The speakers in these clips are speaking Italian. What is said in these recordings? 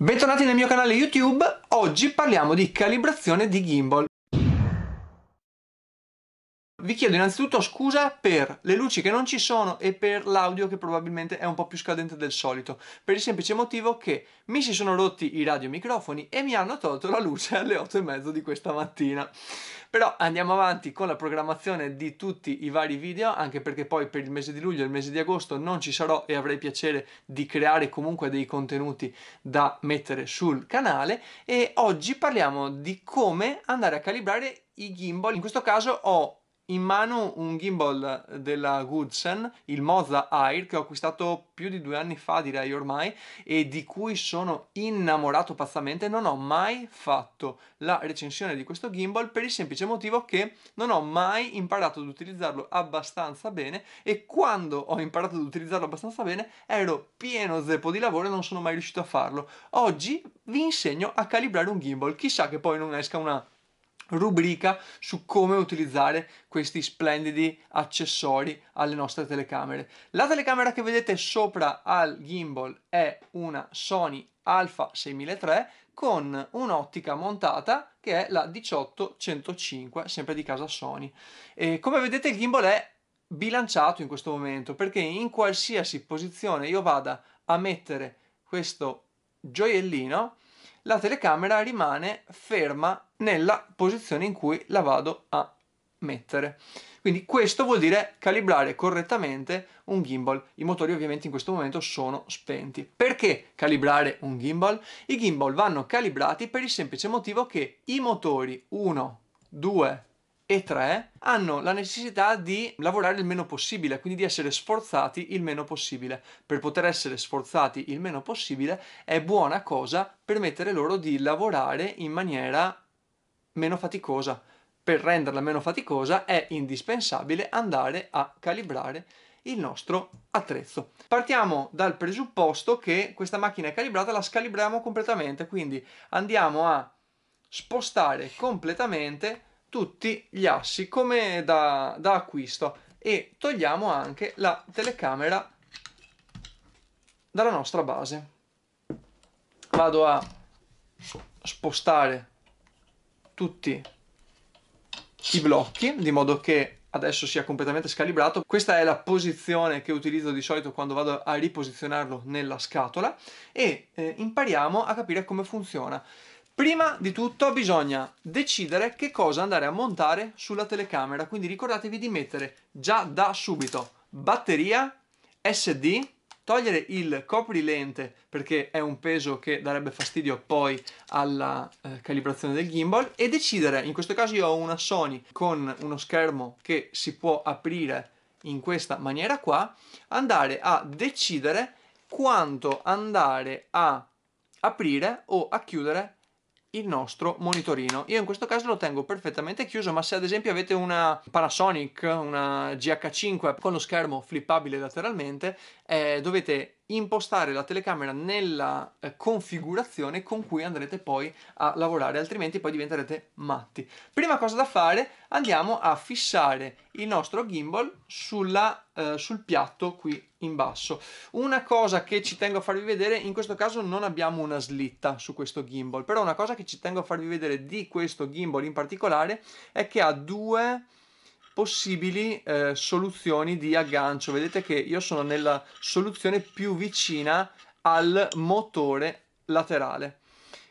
Bentornati nel mio canale YouTube, oggi parliamo di calibrazione di gimbal. Vi chiedo innanzitutto scusa per le luci che non ci sono e per l'audio che probabilmente è un po' più scadente del solito, per il semplice motivo che mi si sono rotti i radiomicrofoni e mi hanno tolto la luce alle 8 e mezzo di questa mattina. Però andiamo avanti con la programmazione di tutti i vari video, anche perché poi per il mese di luglio e il mese di agosto non ci sarò e avrei piacere di creare comunque dei contenuti da mettere sul canale e oggi parliamo di come andare a calibrare i gimbal. In questo caso ho in mano un gimbal della Goodsen, il Moza Air, che ho acquistato più di due anni fa direi ormai e di cui sono innamorato pazzamente. Non ho mai fatto la recensione di questo gimbal per il semplice motivo che non ho mai imparato ad utilizzarlo abbastanza bene e quando ho imparato ad utilizzarlo abbastanza bene ero pieno zeppo di lavoro e non sono mai riuscito a farlo. Oggi vi insegno a calibrare un gimbal, chissà che poi non esca una rubrica su come utilizzare questi splendidi accessori alle nostre telecamere. La telecamera che vedete sopra al gimbal è una Sony Alpha 6003 con un'ottica montata che è la 18105, sempre di casa Sony. E come vedete il gimbal è bilanciato in questo momento perché in qualsiasi posizione io vada a mettere questo gioiellino la telecamera rimane ferma nella posizione in cui la vado a mettere. Quindi questo vuol dire calibrare correttamente un gimbal. I motori ovviamente in questo momento sono spenti. Perché calibrare un gimbal? I gimbal vanno calibrati per il semplice motivo che i motori 1, 2, 3, e 3 hanno la necessità di lavorare il meno possibile, quindi di essere sforzati il meno possibile. Per poter essere sforzati il meno possibile è buona cosa permettere loro di lavorare in maniera meno faticosa. Per renderla meno faticosa è indispensabile andare a calibrare il nostro attrezzo. Partiamo dal presupposto che questa macchina è calibrata, la scalibriamo completamente, quindi andiamo a spostare completamente tutti gli assi come da, da acquisto e togliamo anche la telecamera dalla nostra base vado a spostare tutti i blocchi di modo che adesso sia completamente scalibrato questa è la posizione che utilizzo di solito quando vado a riposizionarlo nella scatola e eh, impariamo a capire come funziona Prima di tutto bisogna decidere che cosa andare a montare sulla telecamera, quindi ricordatevi di mettere già da subito batteria, SD, togliere il coprilente perché è un peso che darebbe fastidio poi alla eh, calibrazione del gimbal e decidere, in questo caso io ho una Sony con uno schermo che si può aprire in questa maniera qua, andare a decidere quanto andare a aprire o a chiudere il nostro monitorino. Io in questo caso lo tengo perfettamente chiuso, ma se ad esempio avete una Panasonic, una GH5 con lo schermo flippabile lateralmente, eh, dovete impostare la telecamera nella eh, configurazione con cui andrete poi a lavorare, altrimenti poi diventerete matti. Prima cosa da fare, andiamo a fissare il nostro gimbal sulla, eh, sul piatto qui in basso. Una cosa che ci tengo a farvi vedere, in questo caso non abbiamo una slitta su questo gimbal, però una cosa che ci tengo a farvi vedere di questo gimbal in particolare è che ha due possibili eh, soluzioni di aggancio. Vedete che io sono nella soluzione più vicina al motore laterale.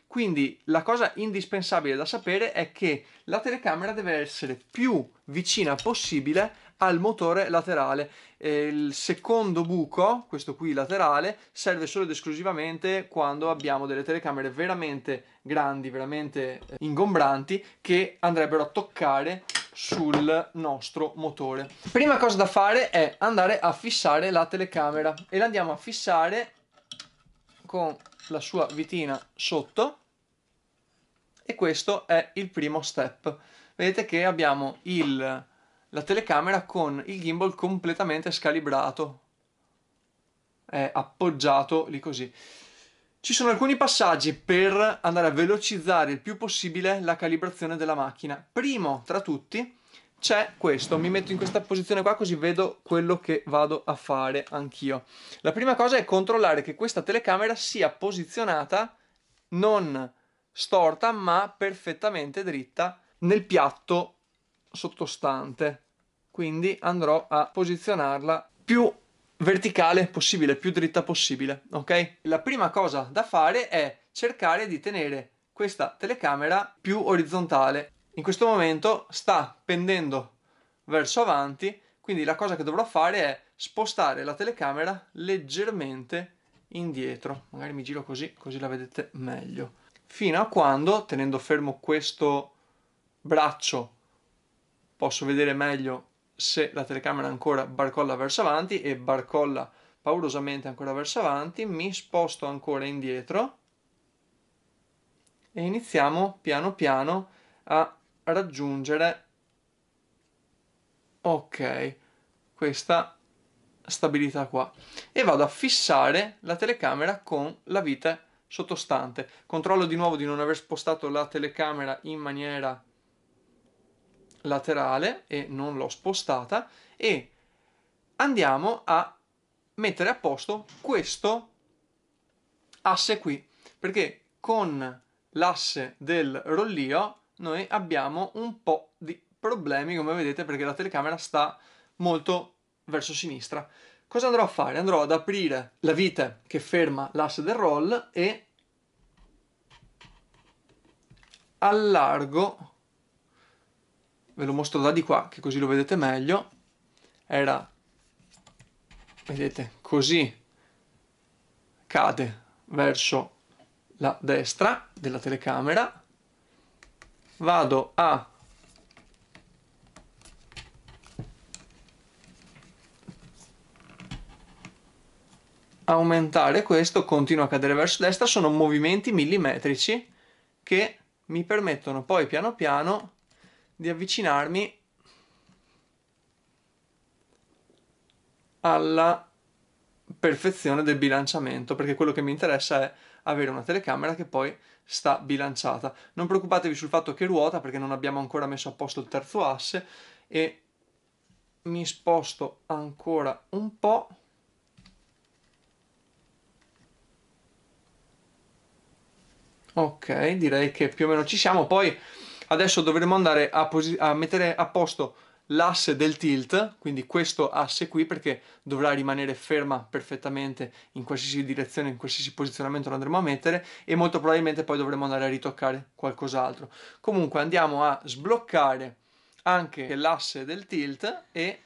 Quindi la cosa indispensabile da sapere è che la telecamera deve essere più vicina possibile al motore laterale. Eh, il secondo buco, questo qui laterale, serve solo ed esclusivamente quando abbiamo delle telecamere veramente grandi, veramente eh, ingombranti, che andrebbero a toccare sul nostro motore. Prima cosa da fare è andare a fissare la telecamera e la andiamo a fissare con la sua vitina sotto e questo è il primo step. Vedete che abbiamo il, la telecamera con il gimbal completamente scalibrato, è appoggiato lì così. Ci sono alcuni passaggi per andare a velocizzare il più possibile la calibrazione della macchina. Primo tra tutti c'è questo, mi metto in questa posizione qua così vedo quello che vado a fare anch'io. La prima cosa è controllare che questa telecamera sia posizionata non storta ma perfettamente dritta nel piatto sottostante. Quindi andrò a posizionarla più verticale possibile, più dritta possibile, ok? La prima cosa da fare è cercare di tenere questa telecamera più orizzontale. In questo momento sta pendendo verso avanti, quindi la cosa che dovrò fare è spostare la telecamera leggermente indietro. Magari mi giro così, così la vedete meglio. Fino a quando, tenendo fermo questo braccio, posso vedere meglio se la telecamera ancora barcolla verso avanti e barcolla paurosamente ancora verso avanti, mi sposto ancora indietro e iniziamo piano piano a raggiungere ok questa stabilità qua e vado a fissare la telecamera con la vite sottostante controllo di nuovo di non aver spostato la telecamera in maniera laterale e non l'ho spostata e andiamo a mettere a posto questo asse qui perché con l'asse del rollio noi abbiamo un po' di problemi come vedete perché la telecamera sta molto verso sinistra cosa andrò a fare? andrò ad aprire la vite che ferma l'asse del roll e allargo ve lo mostro da di qua che così lo vedete meglio era vedete così cade verso la destra della telecamera vado a aumentare questo continua a cadere verso destra sono movimenti millimetrici che mi permettono poi piano piano di avvicinarmi alla perfezione del bilanciamento, perché quello che mi interessa è avere una telecamera che poi sta bilanciata. Non preoccupatevi sul fatto che ruota, perché non abbiamo ancora messo a posto il terzo asse, e mi sposto ancora un po'. Ok, direi che più o meno ci siamo, poi Adesso dovremo andare a, a mettere a posto l'asse del tilt, quindi questo asse qui perché dovrà rimanere ferma perfettamente in qualsiasi direzione, in qualsiasi posizionamento lo andremo a mettere e molto probabilmente poi dovremo andare a ritoccare qualcos'altro. Comunque andiamo a sbloccare anche l'asse del tilt e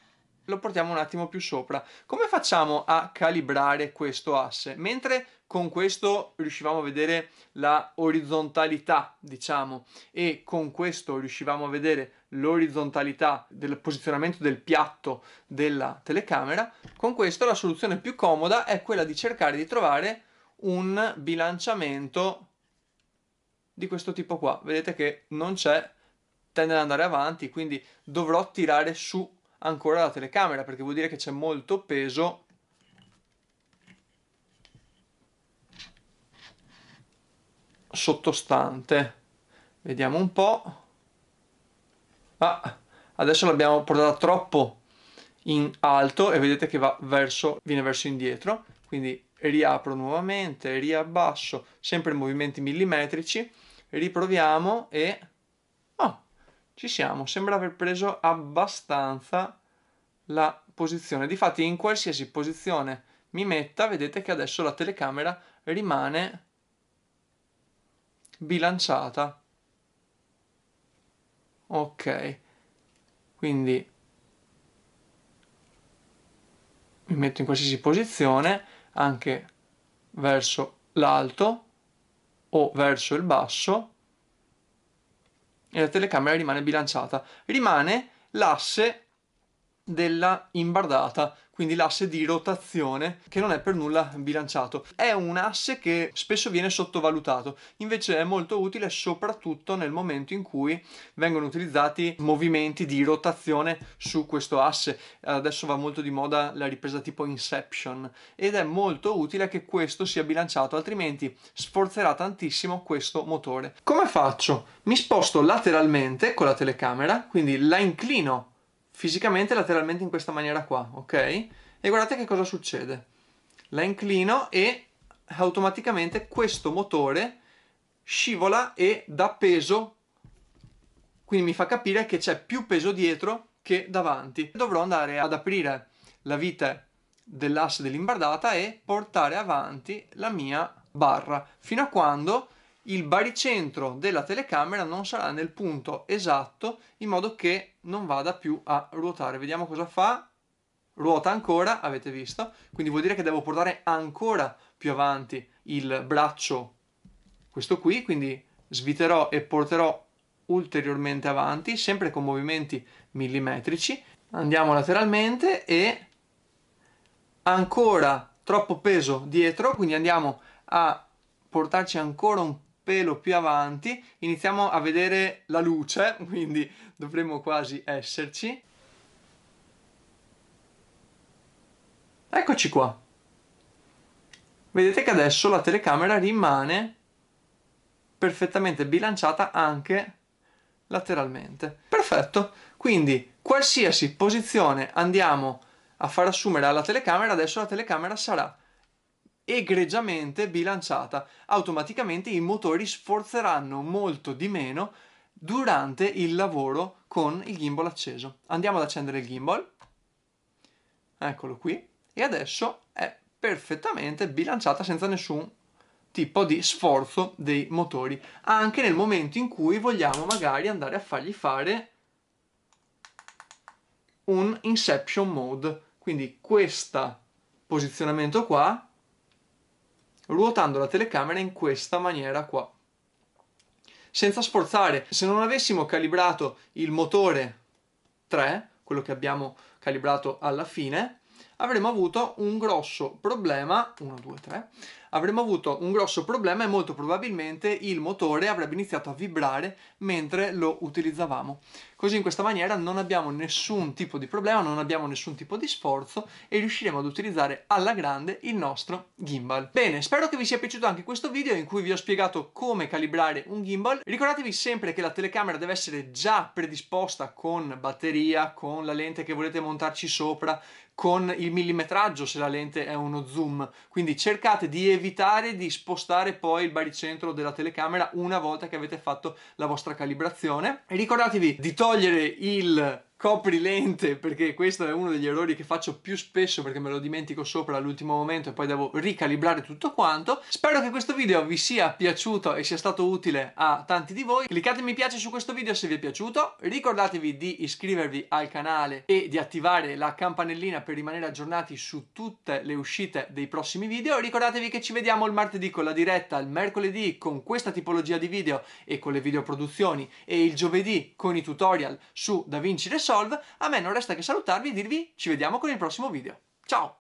lo portiamo un attimo più sopra. Come facciamo a calibrare questo asse? Mentre con questo riuscivamo a vedere la orizzontalità, diciamo, e con questo riuscivamo a vedere l'orizzontalità del posizionamento del piatto della telecamera, con questo la soluzione più comoda è quella di cercare di trovare un bilanciamento di questo tipo qua. Vedete che non c'è, tende ad andare avanti, quindi dovrò tirare su ancora la telecamera perché vuol dire che c'è molto peso sottostante vediamo un po' ah, adesso l'abbiamo portata troppo in alto e vedete che va verso, viene verso indietro quindi riapro nuovamente, riabbasso sempre in movimenti millimetrici riproviamo e ci siamo, sembra aver preso abbastanza la posizione. Difatti in qualsiasi posizione mi metta, vedete che adesso la telecamera rimane bilanciata. Ok, quindi mi metto in qualsiasi posizione, anche verso l'alto o verso il basso e la telecamera rimane bilanciata. Rimane l'asse della imbardata, quindi l'asse di rotazione che non è per nulla bilanciato. È un asse che spesso viene sottovalutato, invece è molto utile soprattutto nel momento in cui vengono utilizzati movimenti di rotazione su questo asse. Adesso va molto di moda la ripresa tipo Inception ed è molto utile che questo sia bilanciato, altrimenti sforzerà tantissimo questo motore. Come faccio? Mi sposto lateralmente con la telecamera, quindi la inclino fisicamente lateralmente in questa maniera qua, ok? E guardate che cosa succede. La inclino e automaticamente questo motore scivola e dà peso, quindi mi fa capire che c'è più peso dietro che davanti. Dovrò andare ad aprire la vite dell'asse dell'imbardata e portare avanti la mia barra fino a quando il baricentro della telecamera non sarà nel punto esatto in modo che non vada più a ruotare. Vediamo cosa fa. Ruota ancora, avete visto, quindi vuol dire che devo portare ancora più avanti il braccio, questo qui, quindi sviterò e porterò ulteriormente avanti, sempre con movimenti millimetrici. Andiamo lateralmente e ancora troppo peso dietro, quindi andiamo a portarci ancora un pelo più avanti iniziamo a vedere la luce, quindi dovremmo quasi esserci. Eccoci qua. Vedete che adesso la telecamera rimane perfettamente bilanciata anche lateralmente. Perfetto, quindi qualsiasi posizione andiamo a far assumere alla telecamera, adesso la telecamera sarà egregiamente bilanciata. Automaticamente i motori sforzeranno molto di meno durante il lavoro con il gimbal acceso. Andiamo ad accendere il gimbal. Eccolo qui. E adesso è perfettamente bilanciata senza nessun tipo di sforzo dei motori. Anche nel momento in cui vogliamo magari andare a fargli fare un inception mode. Quindi questo posizionamento qua ruotando la telecamera in questa maniera qua. Senza sforzare, se non avessimo calibrato il motore 3, quello che abbiamo calibrato alla fine, avremmo avuto un grosso problema, 1, 2, 3, avremmo avuto un grosso problema e molto probabilmente il motore avrebbe iniziato a vibrare mentre lo utilizzavamo. Così in questa maniera non abbiamo nessun tipo di problema, non abbiamo nessun tipo di sforzo e riusciremo ad utilizzare alla grande il nostro gimbal. Bene, spero che vi sia piaciuto anche questo video in cui vi ho spiegato come calibrare un gimbal. Ricordatevi sempre che la telecamera deve essere già predisposta con batteria, con la lente che volete montarci sopra, con il millimetraggio se la lente è uno zoom quindi cercate di evitare di spostare poi il baricentro della telecamera una volta che avete fatto la vostra calibrazione ricordatevi di togliere togliere il coprilente perché questo è uno degli errori che faccio più spesso perché me lo dimentico sopra all'ultimo momento e poi devo ricalibrare tutto quanto spero che questo video vi sia piaciuto e sia stato utile a tanti di voi cliccate mi piace su questo video se vi è piaciuto ricordatevi di iscrivervi al canale e di attivare la campanellina per rimanere aggiornati su tutte le uscite dei prossimi video ricordatevi che ci vediamo il martedì con la diretta il mercoledì con questa tipologia di video e con le videoproduzioni e il giovedì con i tutorial su DaVinci Resolve Solve, a me non resta che salutarvi e dirvi ci vediamo con il prossimo video. Ciao!